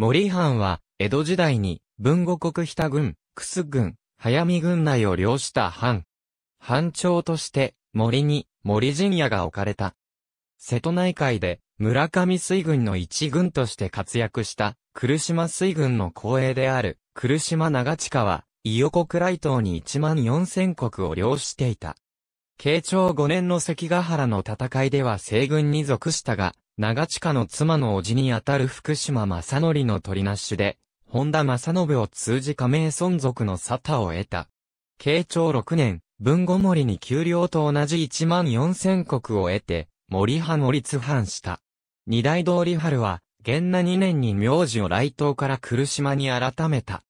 森藩は、江戸時代に、文後国北軍、楠軍、早見軍内を領した藩。藩長として、森に、森陣屋が置かれた。瀬戸内海で、村上水軍の一軍として活躍した、来島水軍の後衛である、来島長近は、伊予国来島に1万4000国を領していた。慶長5年の関ヶ原の戦いでは西軍に属したが、長近の妻の叔父にあたる福島正則の取りなしで、本田正信を通じ加盟存続の沙汰を得た。慶長6年、文後森に給料と同じ1万4000石を得て、森派の立藩した。二代通り春は、元那2年に名字を来島から来島に改めた。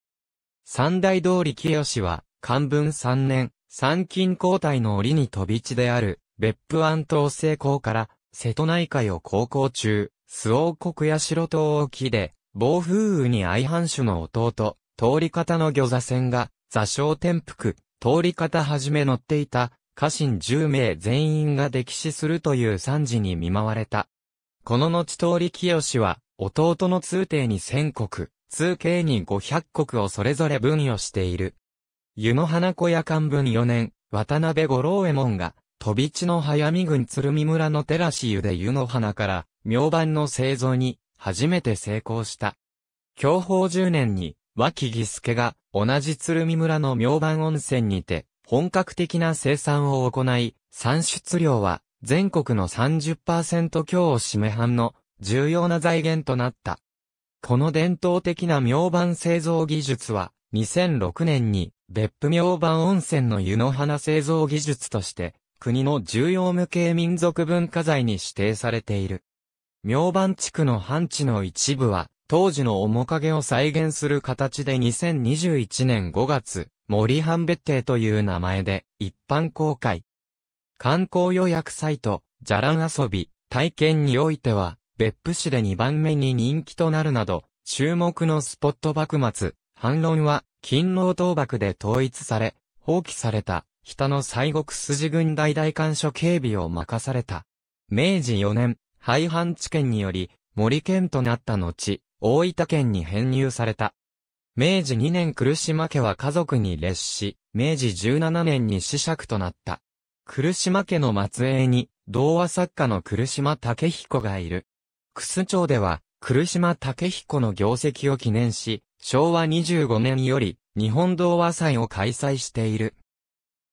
三代通り清は、漢文3年、三金交代の折に飛び地である、別府安東成功から、瀬戸内海を航行中、周王国や城島沖で、暴風雨に相反種の弟、通り方の魚座船が、座礁転覆、通り方はじめ乗っていた、家臣10名全員が溺死するという惨事に見舞われた。この後通り清は、弟の通帝に1000国、通計に500国をそれぞれ分与している。湯の花子屋。漢文4年、渡辺五郎右衛門が、飛び地の早見郡鶴見村のテラシ湯で湯の花から、明板の製造に、初めて成功した。享保10年に、脇義助が、同じ鶴見村の明板温泉にて、本格的な生産を行い、産出量は、全国の30%強を占め半の、重要な財源となった。この伝統的な明板製造技術は、2006年に別府明板温泉の湯の花製造技術として国の重要無形民族文化財に指定されている。明番地区の半地の一部は、当時の面影を再現する形で2021年5月、森半別邸という名前で一般公開。観光予約サイト、じゃらん遊び、体験においては、別府市で2番目に人気となるなど、注目のスポット幕末、反論は、勤労倒幕で統一され、放棄された北の西国筋軍大大官所警備を任された。明治4年、廃藩置県により、森県となった後、大分県に編入された。明治2年来島家は家族に列し、明治17年に死釈となった。来島家の末裔に、童話作家の来島武彦がいる。楠町では、来島武彦の業績を記念し、昭和25年より、日本童話祭を開催している。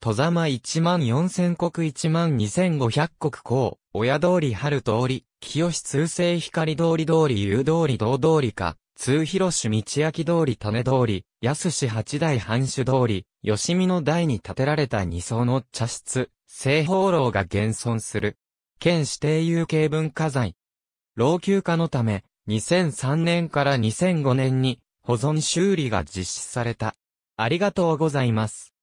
戸ざま一万四千国一万二千五百国公、親通り春通り、清通世光通り通り夕通り道通りか、通広市道明通り種通り、安市八代藩主通り、吉見の台に建てられた二層の茶室、西方楼が現存する。県指定有形文化財。老朽化のため、2003年から2005年に保存修理が実施された。ありがとうございます。